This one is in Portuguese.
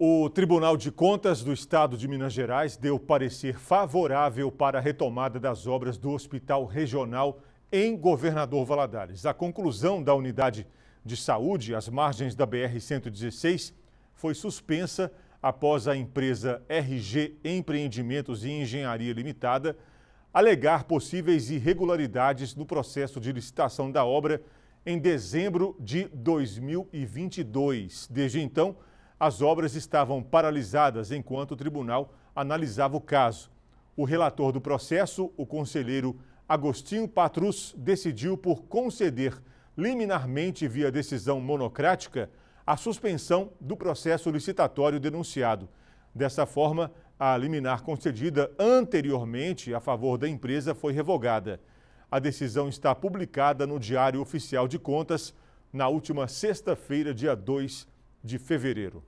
O Tribunal de Contas do Estado de Minas Gerais deu parecer favorável para a retomada das obras do Hospital Regional em Governador Valadares. A conclusão da unidade de saúde às margens da BR-116 foi suspensa após a empresa RG Empreendimentos e Engenharia Limitada alegar possíveis irregularidades no processo de licitação da obra em dezembro de 2022. Desde então, as obras estavam paralisadas enquanto o tribunal analisava o caso. O relator do processo, o conselheiro Agostinho Patrus, decidiu por conceder liminarmente via decisão monocrática a suspensão do processo licitatório denunciado. Dessa forma, a liminar concedida anteriormente a favor da empresa foi revogada. A decisão está publicada no Diário Oficial de Contas na última sexta-feira, dia 2 de fevereiro.